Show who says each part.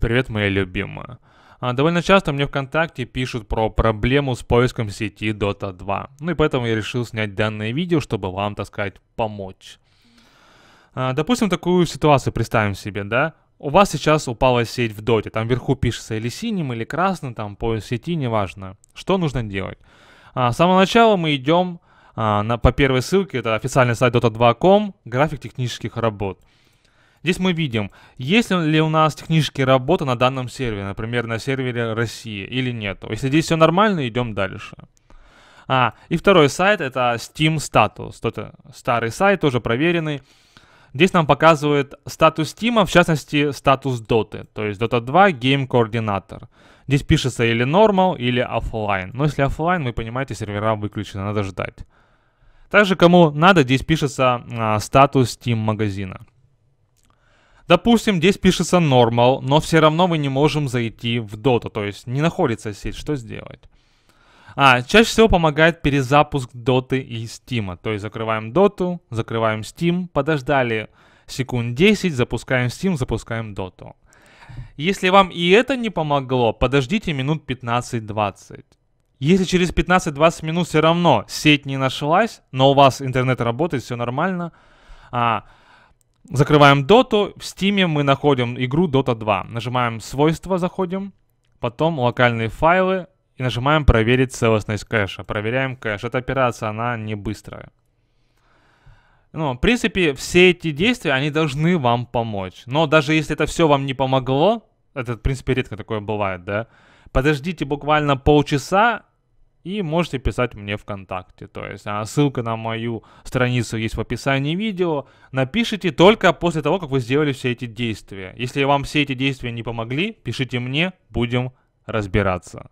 Speaker 1: Привет, моя любимая. А, довольно часто мне ВКонтакте пишут про проблему с поиском сети Dota 2. Ну и поэтому я решил снять данное видео, чтобы вам, так сказать, помочь. А, допустим, такую ситуацию представим себе, да? У вас сейчас упала сеть в Dota. там вверху пишется или синим, или красным, там поиск сети, неважно. Что нужно делать? А, с самого начала мы идем на, по первой ссылке, это официальный сайт dota2.com, график технических работ – Здесь мы видим, есть ли у нас технические работы на данном сервере, например, на сервере России или нет. Если здесь все нормально, идем дальше. А, и второй сайт это Steam Status. Это старый сайт, тоже проверенный. Здесь нам показывает статус Steam, а в частности статус Dota, то есть Dota 2 Game Coordinator. Здесь пишется или normal, или offline. Но если offline, вы понимаете, сервера выключены, надо ждать. Также кому надо, здесь пишется а, статус Steam магазина. Допустим, здесь пишется normal, но все равно мы не можем зайти в Dota, то есть не находится сеть, что сделать? А, чаще всего помогает перезапуск Dota и Steam. То есть закрываем Dota, закрываем Steam, подождали секунд 10, запускаем Steam, запускаем Dota. Если вам и это не помогло, подождите минут 15-20. Если через 15-20 минут все равно сеть не нашлась, но у вас интернет работает, все нормально, а, закрываем доту, в стиме мы находим игру Dota 2, нажимаем свойства, заходим, потом локальные файлы и нажимаем проверить целостность кэша, проверяем кэш, эта операция, она не быстрая. Ну, в принципе, все эти действия, они должны вам помочь. Но даже если это все вам не помогло, это, в принципе, редко такое бывает, да, подождите буквально полчаса, и можете писать мне ВКонтакте. То есть а, ссылка на мою страницу есть в описании видео. Напишите только после того, как вы сделали все эти действия. Если вам все эти действия не помогли, пишите мне, будем разбираться.